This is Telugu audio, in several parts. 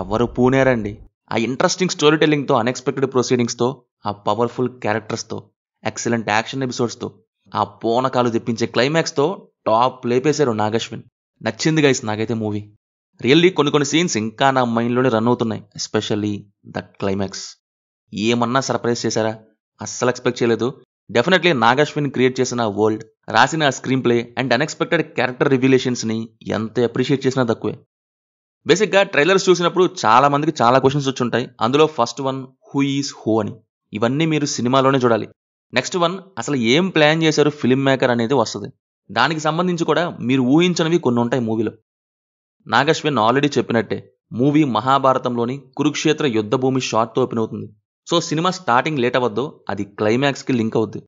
ఎవరు పూనేరండి ఆ ఇంట్రెస్టింగ్ స్టోరీ టెల్లింగ్తో అన్ఎక్స్పెక్టెడ్ ప్రొసీడింగ్స్తో ఆ పవర్ఫుల్ క్యారెక్టర్స్తో ఎక్సలెంట్ యాక్షన్ ఎపిసోడ్స్తో ఆ పూనకాలు తెప్పించే క్లైమాక్స్తో టాప్ లేపేశారు నాగశ్విన్ నచ్చింది గైస్ నాకైతే మూవీ రియల్లీ కొన్ని కొన్ని సీన్స్ ఇంకా నా మైండ్లోనే రన్ అవుతున్నాయి ఎస్పెషల్లీ దట్ క్లైమాక్స్ ఏమన్నా సర్ప్రైజ్ చేశారా అస్సలు ఎక్స్పెక్ట్ చేయలేదు డెఫినెట్లీ నాగాశ్విన్ క్రియేట్ చేసిన వరల్డ్ రాసిన screen play and unexpected character రివ్యులేషన్స్ని ఎంత అప్రిషియేట్ చేసినా తక్కువే బేసిక్గా ట్రైలర్స్ చూసినప్పుడు చాలా మందికి చాలా క్వశ్చన్స్ వచ్చుంటాయి అందులో first one who is who అని ఇవన్నీ మీరు సినిమాలోనే చూడాలి నెక్స్ట్ వన్ అసలు ఏం ప్లాన్ చేశారు ఫిల్మ్ మేకర్ అనేది వస్తుంది దానికి సంబంధించి కూడా మీరు ఊహించనివి కొన్ని ఉంటాయి మూవీలో నాగశ్విన్ ఆల్రెడీ చెప్పినట్టే మూవీ మహాభారతంలోని కురుక్షేత్ర యుద్ధభూమి షార్ట్తో ఓపెన్ అవుతుంది సో సినిమా స్టార్టింగ్ లేట్ అవ్వద్దు అది క్లైమాక్స్కి లింక్ అవుద్ది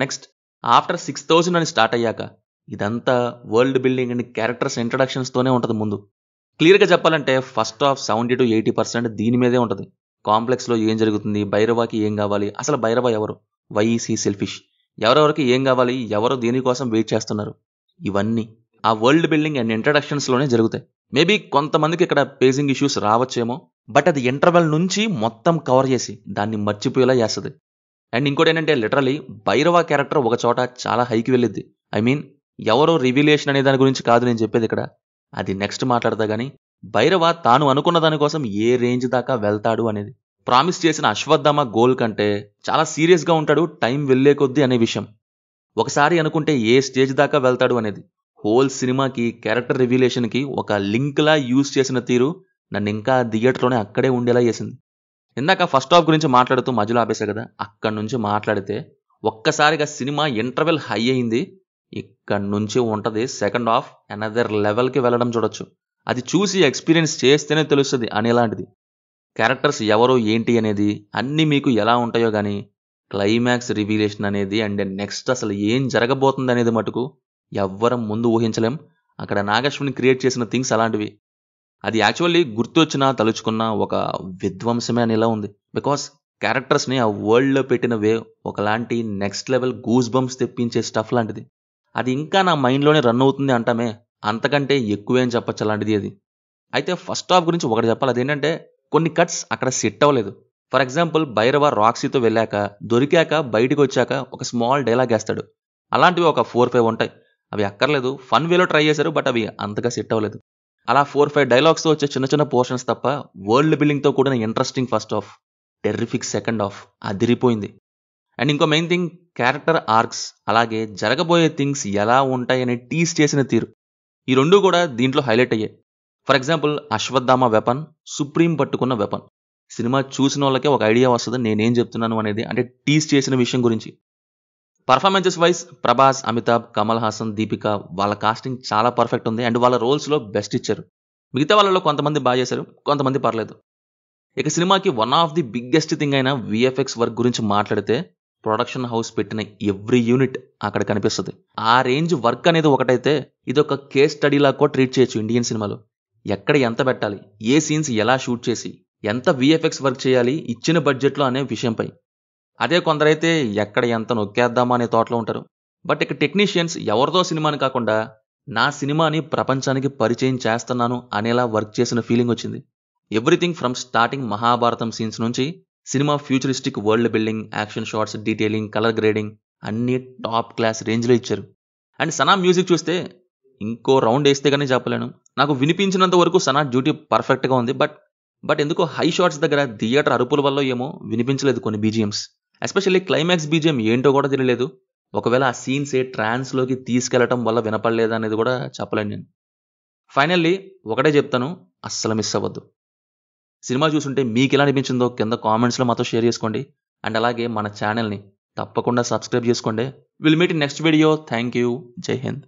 నెక్స్ట్ ఆఫ్టర్ సిక్స్ థౌజండ్ అని స్టార్ట్ అయ్యాక ఇదంతా వరల్డ్ బిల్డింగ్ అండ్ క్యారెక్టర్స్ ఇంట్రడక్షన్స్తోనే ఉంటుంది ముందు క్లియర్గా చెప్పాలంటే first half seventy to eighty percent దీని మీదే ఉంటుంది కాంప్లెక్స్లో ఏం జరుగుతుంది భైరవాకి ఏం కావాలి అసలు భైరవ ఎవరు వైఈసీ సెల్ఫిష్ ఎవరెవరికి ఏం కావాలి ఎవరు దేనికోసం వెయిట్ చేస్తున్నారు ఇవన్నీ ఆ వరల్డ్ బిల్డింగ్ అండ్ ఇంట్రడక్షన్స్లోనే జరుగుతాయి మేబీ కొంతమందికి ఇక్కడ పేజింగ్ ఇష్యూస్ రావచ్చేమో బట్ అది ఇంటర్వెల్ నుంచి మొత్తం కవర్ చేసి దాన్ని మర్చిపోయేలా చేస్తుంది అండ్ ఇంకోటి ఏంటంటే లిటరలీ భైరవ క్యారెక్టర్ ఒక చోట చాలా హైకి వెళ్ళిద్ది ఐ మీన్ ఎవరో రివిలేషన్ అనే దాని గురించి కాదు నేను చెప్పేది ఇక్కడ అది నెక్స్ట్ మాట్లాడతా కానీ భైరవ తాను అనుకున్న దానికోసం ఏ రేంజ్ దాకా వెళ్తాడు అనేది ప్రామిస్ చేసిన అశ్వత్థామ గోల్ కంటే చాలా సీరియస్గా ఉంటాడు టైం వెళ్లే కొద్దీ అనే విషయం ఒకసారి అనుకుంటే ఏ స్టేజ్ దాకా వెళ్తాడు అనేది హోల్ సినిమాకి క్యారెక్టర్ రివ్యులేషన్కి ఒక లింక్లా యూజ్ చేసిన తీరు నన్ను ఇంకా థియేటర్లోనే అక్కడే ఉండేలా చేసింది ఇందాక ఫస్ట్ హాఫ్ గురించి మాట్లాడుతూ మధ్యలో ఆపేశారు కదా అక్కడి నుంచి మాట్లాడితే ఒక్కసారిగా సినిమా ఇంటర్వెల్ హై అయింది ఇక్కడి నుంచి ఉంటుంది సెకండ్ హాఫ్ అనదర్ లెవెల్కి వెళ్ళడం చూడొచ్చు అది చూసి ఎక్స్పీరియన్స్ చేస్తేనే తెలుస్తుంది అనేలాంటిది క్యారెక్టర్స్ ఎవరు ఏంటి అనేది అన్నీ మీకు ఎలా ఉంటాయో కానీ క్లైమాక్స్ రివీలేషన్ అనేది అండ్ నెక్స్ట్ అసలు ఏం జరగబోతుంది అనేది మటుకు ఎవ్వరం ముందు ఊహించలేం అక్కడ నాగేశ్వరిని క్రియేట్ చేసిన థింగ్స్ అలాంటివి అది యాక్చువల్లీ గుర్తొచ్చినా తలుచుకున్న ఒక విధ్వంసమే అనేలా ఉంది బికాస్ క్యారెక్టర్స్ని ఆ వరల్డ్లో పెట్టిన వే ఒకలాంటి నెక్స్ట్ లెవెల్ గూస్ బంప్స్ తెప్పించే స్టఫ్ లాంటిది అది ఇంకా నా మైండ్లోనే రన్ అవుతుంది అంటామే అంతకంటే ఎక్కువేం చెప్పచ్చు అలాంటిది అది అయితే ఫస్ట్ హాఫ్ గురించి ఒకటి చెప్పాలి అదేంటంటే కొన్ని కట్స్ అక్కడ సెట్ అవ్వలేదు ఫర్ ఎగ్జాంపుల్ భైరవ రాక్సీతో వెళ్ళాక దొరికాక బయటకు వచ్చాక ఒక స్మాల్ డైలాగ్ వేస్తాడు అలాంటివి ఒక ఫోర్ ఫైవ్ ఉంటాయి అవి అక్కర్లేదు ఫన్ వేలో ట్రై చేశారు బట్ అవి అంతగా సెట్ అవ్వలేదు అలా ఫోర్ ఫైవ్ డైలాగ్స్తో వచ్చే చిన్న చిన్న పోర్షన్స్ తప్ప వరల్డ్ బిల్డింగ్తో కూడిన interesting first half terrific second half అదిరిపోయింది అండ్ ఇంకో మెయిన్ థింగ్ క్యారెక్టర్ ఆర్క్స్ అలాగే జరగబోయే థింగ్స్ ఎలా ఉంటాయని టీస్ చేసిన తీరు ఈ రెండు కూడా దీంట్లో హైలైట్ అయ్యాయి for example Ashwatthama weapon supreme పట్టుకున్న వెపన్ సినిమా చూసిన వాళ్ళకే ఒక ఐడియా వస్తుంది నేనేం చెప్తున్నాను అనేది అంటే టీస్ చేసిన విషయం గురించి పర్ఫార్మెన్సెస్ వైజ్ ప్రభాస్ అమితాబ్ కమల్ హాసన్ దీపిక వాళ్ళ కాస్టింగ్ చాలా పర్ఫెక్ట్ ఉంది అండ్ వాళ్ళ రోల్స్లో బెస్ట్ ఇచ్చారు మిగతా వాళ్ళలో కొంతమంది బాగా చేశారు కొంతమంది పర్లేదు ఇక సినిమాకి one of the biggest thing అయిన విఎఫ్ఎక్స్ వర్క్ గురించి మాట్లాడితే ప్రొడక్షన్ హౌస్ పెట్టిన ఎవ్రీ యూనిట్ అక్కడ కనిపిస్తుంది ఆ రేంజ్ వర్క్ అనేది ఒకటైతే ఇది ఒక కేస్ స్టడీలా కూడా ట్రీట్ చేయొచ్చు ఇండియన్ సినిమాలో ఎక్కడ ఎంత పెట్టాలి ఏ సీన్స్ ఎలా షూట్ చేసి ఎంత విఎఫ్ఎక్స్ వర్క్ చేయాలి ఇచ్చిన బడ్జెట్లో అనే విషయంపై అదే కొందరైతే ఎక్కడ ఎంత నొక్కేద్దామా అనే తోటలో ఉంటారు బట్ ఇక టెక్నీషియన్స్ ఎవరితో సినిమాని కాకుండా నా సినిమాని ప్రపంచానికి పరిచయం చేస్తున్నాను అనేలా వర్క్ చేసిన ఫీలింగ్ వచ్చింది everything from starting Mahabharatam scenes నుంచి cinema futuristic world building action shots detailing colour grading అన్నీ టాప్ క్లాస్ రేంజ్లో ఇచ్చారు అండ్ సనా మ్యూజిక్ చూస్తే ఇంకో రౌండ్ వేస్తే కానీ చెప్పలేను నాకు వినిపించినంత వరకు సనా డ్యూటీ పర్ఫెక్ట్గా ఉంది బట్ బట్ ఎందుకో హై షార్ట్స్ దగ్గర థియేటర్ అరుపుల వల్ల ఏమో వినిపించలేదు కొన్ని బీజిఎంస్ ఎస్పెషల్లీ క్లైమాక్స్ బీజియం ఏంటో కూడా తెలియలేదు ఒకవేళ ఆ సీన్స్ ఏ ట్రాన్స్లోకి తీసుకెళ్లటం వల్ల వినపడలేదు అనేది కూడా చెప్పలేను నేను ఫైనల్లీ ఒకటే చెప్తాను అస్సలు మిస్ అవ్వద్దు సినిమా చూసుంటే మీకు ఎలా అనిపించిందో కింద కామెంట్స్లో మాతో షేర్ చేసుకోండి అండ్ అలాగే మన ఛానల్ని తప్పకుండా సబ్స్క్రైబ్ చేసుకోండి will meet next video thank you Jai Hind